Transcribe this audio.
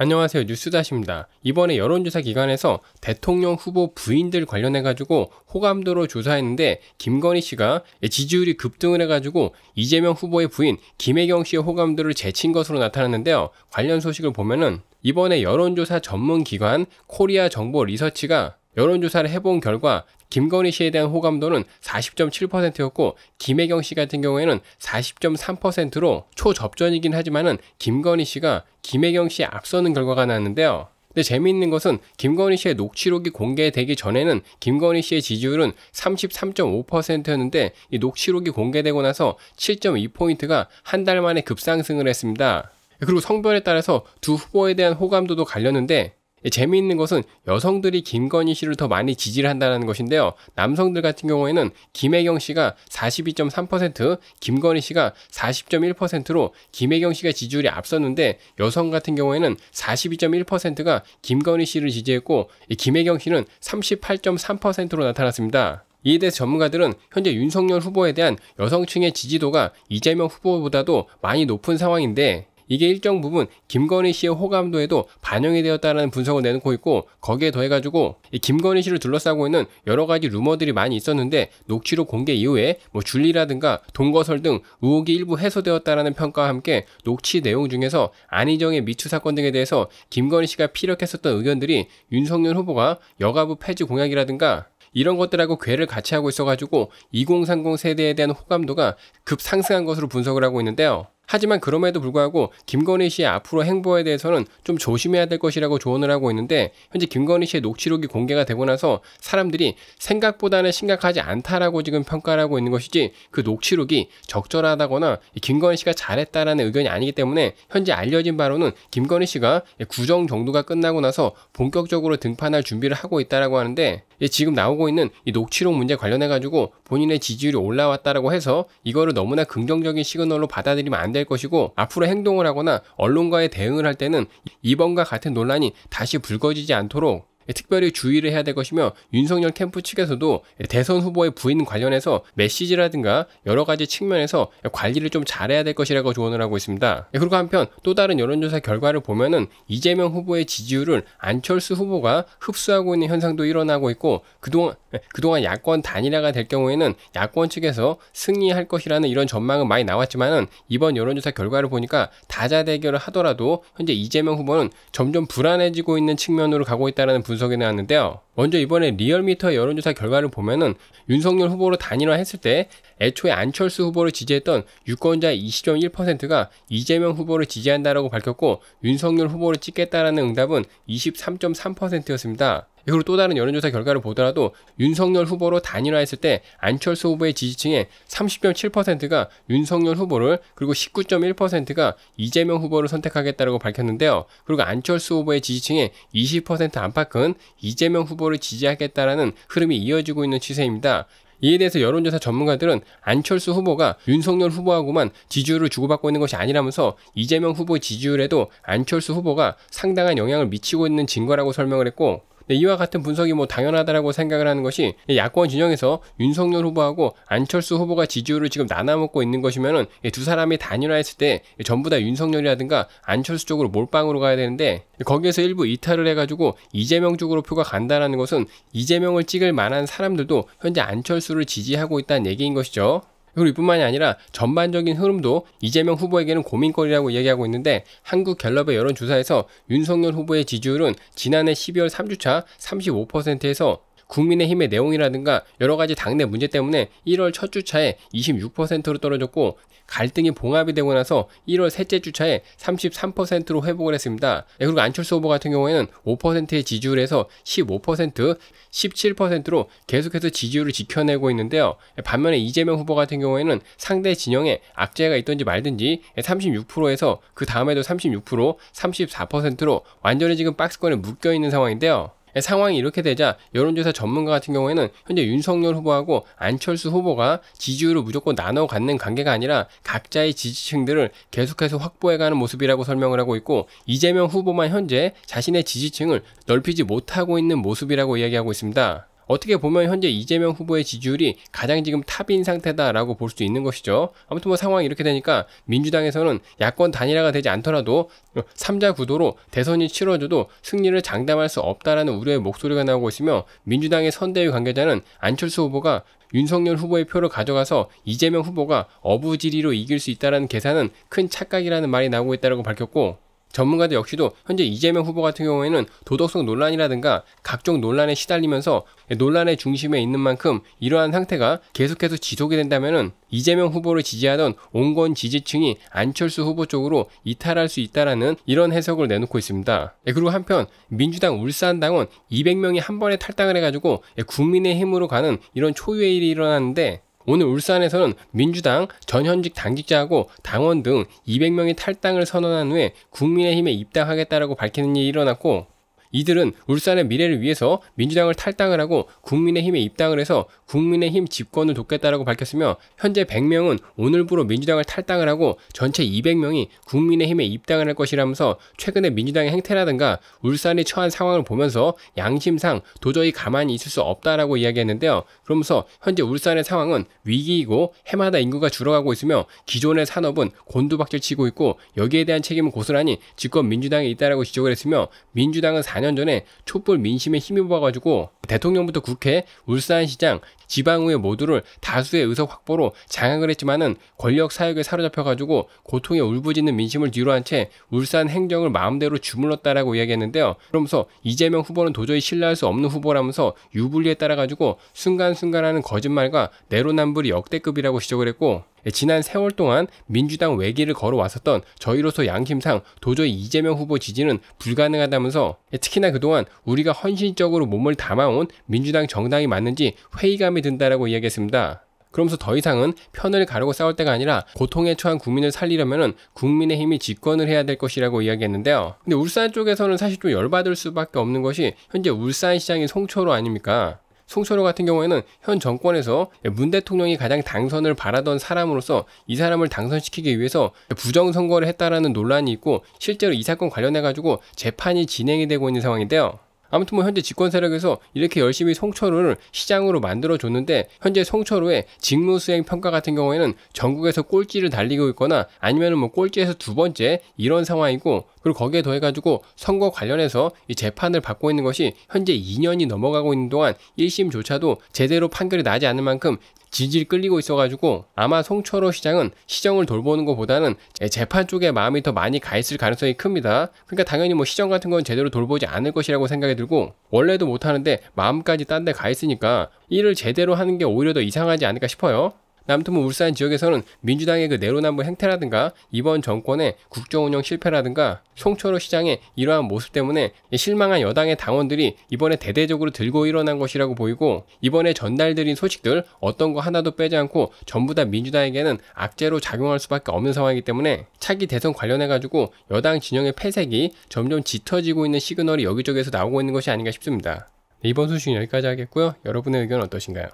안녕하세요. 뉴스다시입니다. 이번에 여론조사 기관에서 대통령 후보 부인들 관련해가지고 호감도로 조사했는데 김건희 씨가 지지율이 급등을 해가지고 이재명 후보의 부인 김혜경 씨의 호감도를 제친 것으로 나타났는데요. 관련 소식을 보면은 이번에 여론조사 전문 기관 코리아 정보 리서치가 여론조사를 해본 결과 김건희 씨에 대한 호감도는 40.7%였고 김혜경 씨 같은 경우에는 40.3%로 초접전이긴 하지만은 김건희 씨가 김혜경 씨에 앞서는 결과가 나는데요. 왔 근데 재미있는 것은 김건희 씨의 녹취록이 공개되기 전에는 김건희 씨의 지지율은 33.5%였는데 이 녹취록이 공개되고 나서 7.2포인트가 한 달 만에 급상승을 했습니다. 그리고 성별에 따라서 두 후보에 대한 호감도도 갈렸는데 예, 재미있는 것은 여성들이 김건희 씨를 더 많이 지지를 한다는 것인데요. 남성들 같은 경우에는 김혜경 씨가 42.3%, 김건희 씨가 40.1%로 김혜경 씨가 지지율이 앞섰는데 여성 같은 경우에는 42.1%가 김건희 씨를 지지했고 김혜경 씨는 38.3%로 나타났습니다. 이에 대해 전문가들은 현재 윤석열 후보에 대한 여성층의 지지도가 이재명 후보보다도 많이 높은 상황인데 이게 일정 부분 김건희 씨의 호감도에도 반영이 되었다는 분석을 내놓고 있고 거기에 더해가지고 이 김건희 씨를 둘러싸고 있는 여러 가지 루머들이 많이 있었는데 녹취록 공개 이후에 뭐 줄리라든가 동거설 등 의혹이 일부 해소되었다라는 평가와 함께 녹취 내용 중에서 안희정의 미추 사건 등에 대해서 김건희 씨가 피력했었던 의견들이 윤석열 후보가 여가부 폐지 공약이라든가 이런 것들하고 괴를 같이 하고 있어가지고 2030 세대에 대한 호감도가 급 상승한 것으로 분석을 하고 있는데요. 하지만 그럼에도 불구하고 김건희 씨의 앞으로 행보에 대해서는 좀 조심해야 될 것이라고 조언을 하고 있는데 현재 김건희 씨의 녹취록이 공개가 되고 나서 사람들이 생각보다는 심각하지 않다라고 지금 평가를 하고 있는 것이지 그 녹취록이 적절하다거나 김건희 씨가 잘했다라는 의견이 아니기 때문에 현재 알려진 바로는 김건희 씨가 구정 정도가 끝나고 나서 본격적으로 등판할 준비를 하고 있다라고 하는데 예, 지금 나오고 있는 이 녹취록 문제 관련해 가지고 본인의 지지율이 올라왔다라고 해서 이거를 너무나 긍정적인 시그널로 받아들이면 안 돼. 될 것이고 앞으로 행동을 하거나 언론과의 대응을 할 때는 이번과 같은 논란이 다시 불거지지 않도록 예, 특별히 주의를 해야 될 것이며 윤석열 캠프 측에서도 예, 대선 후보의 부인 관련해서 메시지라든가 여러 가지 측면에서 예, 관리를 좀 잘해야 될 것이라고 조언을 하고 있습니다. 그리고 한편 또 다른 여론조사 결과를 보면은 이재명 후보의 지지율을 안철수 후보가 흡수하고 있는 현상도 일어나고 있고 그동안 그동안 야권 단일화가 될 경우에는 야권 측에서 승리할 것이라는 이런 전망은 많이 나왔지만은 이번 여론조사 결과를 보니까 다자 대결을 하더라도 현재 이재명 후보는 점점 불안해지고 있는 측면으로 가고 있다라는 분석. 분석이 나왔는데요. 먼저 이번에 리얼미터 여론조사 결과를 보면은 윤석열 후보로 단일화했을 때 애초에 안철수 후보를 지지했던 유권자 20.1%가 이재명 후보를 지지한다라고 밝혔고 윤석열 후보를 찍겠다라는 응답은 23.3%였습니다. 그리고 또 다른 여론조사 결과를 보더라도 윤석열 후보로 단일화했을 때 안철수 후보의 지지층의 30.7%가 윤석열 후보를 그리고 19.1%가 이재명 후보를 선택하겠다고 밝혔는데요. 그리고 안철수 후보의 지지층의 20% 안팎은 이재명 후보를 지지하겠다라는 흐름이 이어지고 있는 추세입니다. 이에 대해서 여론조사 전문가들은 안철수 후보가 윤석열 후보하고만 지지율을 주고받고 있는 것이 아니라면서 이재명 후보 지지율에도 안철수 후보가 상당한 영향을 미치고 있는 증거라고 설명을 했고 네, 이와 같은 분석이 뭐 당연하다라고 생각을 하는 것이 야권 진영에서 윤석열 후보하고 안철수 후보가 지지율을 지금 나눠먹고 있는 것이면은 두 사람이 단일화했을 때 전부 다 윤석열이라든가 안철수 쪽으로 몰빵으로 가야 되는데 거기에서 일부 이탈을 해가지고 이재명 쪽으로 표가 간다라는 것은 이재명을 찍을 만한 사람들도 현재 안철수를 지지하고 있다는 얘기인 것이죠. 그리고 이뿐만이 아니라 전반적인 흐름도 이재명 후보에게는 고민거리라고 이야기하고 있는데 한국 갤럽의 여론조사에서 윤석열 후보의 지지율은 지난해 12월 3주차 35%에서 국민의힘의 내용이라든가 여러 가지 당내 문제 때문에 1월 첫 주차에 26%로 떨어졌고 갈등이 봉합이 되고 나서 1월 셋째 주차에 33%로 회복을 했습니다. 예, 그리고 안철수 후보 같은 경우에는 5%의 지지율에서 15%, 17%로 계속해서 지지율을 지켜내고 있는데요. 예, 반면에 이재명 후보 같은 경우에는 상대 진영에 악재가 있든지 말든지 36%에서 예, 그 다음에도 36%, 34%로 완전히 지금 박스권에 묶여 있는 상황인데요. 예, 상황이 이렇게 되자 여론조사 전문가 같은 경우에는 현재 윤석열 후보하고 안철수 후보가 지지율을 무조건 나눠 갖는 관계가 아니라 각자의 지지층들을 계속해서 확보해가는 모습이라고 설명을 하고 있고 이재명 후보만 현재 자신의 지지층을 넓히지 못하고 있는 모습이라고 이야기하고 있습니다. 어떻게 보면 현재 이재명 후보의 지지율이 가장 지금 탑인 상태다라고 볼 수 있는 것이죠. 아무튼 뭐 상황이 이렇게 되니까 민주당에서는 야권 단일화가 되지 않더라도 3자 구도로 대선이 치러져도 승리를 장담할 수 없다라는 우려의 목소리가 나오고 있으며 민주당의 선대위 관계자는 안철수 후보가 윤석열 후보의 표를 가져가서 이재명 후보가 어부지리로 이길 수 있다는 계산은 큰 착각이라는 말이 나오고 있다고 밝혔고 전문가들 역시도 현재 이재명 후보 같은 경우에는 도덕성 논란이라든가 각종 논란에 시달리면서 논란의 중심에 있는 만큼 이러한 상태가 계속해서 지속이 된다면 이재명 후보를 지지하던 온건 지지층이 안철수 후보 쪽으로 이탈할 수 있다라는 이런 해석을 내놓고 있습니다. 예, 그리고 한편 민주당 울산당원 200명이 한 번에 탈당을 해가지고 예, 국민의 힘으로 가는 이런 초유의 일이 일어났는데 오늘 울산에서는 민주당 전현직 당직자하고 당원 등 200명이 탈당을 선언한 후에 국민의힘에 입당하겠다라고 밝히는 일이 일어났고 이들은 울산의 미래를 위해서 민주당을 탈당을 하고 국민의힘에 입당을 해서 국민의힘 집권을 돕겠다라고 밝혔으며 현재 100명은 오늘부로 민주당을 탈당을 하고 전체 200명이 국민의힘에 입당을 할 것이라면서 최근에 민주당의 행태라든가 울산이 처한 상황을 보면서 양심상 도저히 가만히 있을 수 없다라고 이야기했는데요. 그러면서 현재 울산의 상황은 위기이고 해마다 인구가 줄어가고 있으며 기존의 산업은 곤두박질 치고 있고 여기에 대한 책임은 고스란히 집권 민주당에 있다라고 지적을 했으며 민주당은 4년 전에 촛불 민심에 힘입어 가지고 대통령부터 국회, 울산시장, 지방의회 모두를 다수의 의석 확보로 장악을 했지만은 권력 사역에 사로잡혀가지고 고통에 울부짖는 민심을 뒤로한 채 울산 행정을 마음대로 주물렀다라고 이야기했는데요. 그러면서 이재명 후보는 도저히 신뢰할 수 없는 후보라면서 유불리에 따라가지고 순간순간 하는 거짓말과 내로남불이 역대급이라고 지적을 했고 예, 지난 세월 동안 민주당 외길을 걸어왔었던 저희로서 양심상 도저히 이재명 후보 지지는 불가능하다면서 예, 특히나 그동안 우리가 헌신적으로 몸을 담아온 민주당 민주당 정당이 맞는지 회의감이 든다라고 이야기했습니다. 그러면서 더 이상은 편을 가르고 싸울 때가 아니라 고통에 처한 국민을 살리려면 국민의 힘이 집권을 해야 될 것이라고 이야기했는데요. 근데 울산 쪽에서는 사실 좀 열받을 수밖에 없는 것이 현재 울산시장이 송초로 아닙니까? 송철호 같은 경우에는 현 정권에서 문 대통령이 가장 당선을 바라던 사람으로서 이 사람을 당선시키기 위해서 부정선거를 했다라는 논란이 있고 실제로 이 사건 관련해가지고 재판이 진행이 되고 있는 상황인데요. 아무튼 뭐 현재 집권 세력에서 이렇게 열심히 송철호를 시장으로 만들어줬는데 현재 송철호의 직무 수행 평가 같은 경우에는 전국에서 꼴찌를 달리고 있거나 아니면은 뭐 꼴찌에서 두 번째 이런 상황이고 그리고 거기에 더해가지고 선거 관련해서 이 재판을 받고 있는 것이 현재 2년이 넘어가고 있는 동안 1심조차도 제대로 판결이 나지 않을 만큼 지질 끌리고 있어가지고 아마 송철호 시장은 시정을 돌보는 것보다는 재판 쪽에 마음이 더 많이 가 있을 가능성이 큽니다. 그러니까 당연히 뭐 시정 같은 건 제대로 돌보지 않을 것이라고 생각이 들고 원래도 못하는데 마음까지 딴 데 가 있으니까 일을 제대로 하는 게 오히려 더 이상하지 않을까 싶어요. 아무튼 뭐 울산 지역에서는 민주당의 그 내로남불 행태라든가 이번 정권의 국정운영 실패라든가 송철호 시장의 이러한 모습 때문에 실망한 여당의 당원들이 이번에 대대적으로 들고 일어난 것이라고 보이고 이번에 전달드린 소식들 어떤 거 하나도 빼지 않고 전부 다 민주당에게는 악재로 작용할 수밖에 없는 상황이기 때문에 차기 대선 관련해가지고 여당 진영의 폐색이 점점 짙어지고 있는 시그널이 여기저기에서 나오고 있는 것이 아닌가 싶습니다. 네, 이번 소식은 여기까지 하겠고요. 여러분의 의견 어떠신가요?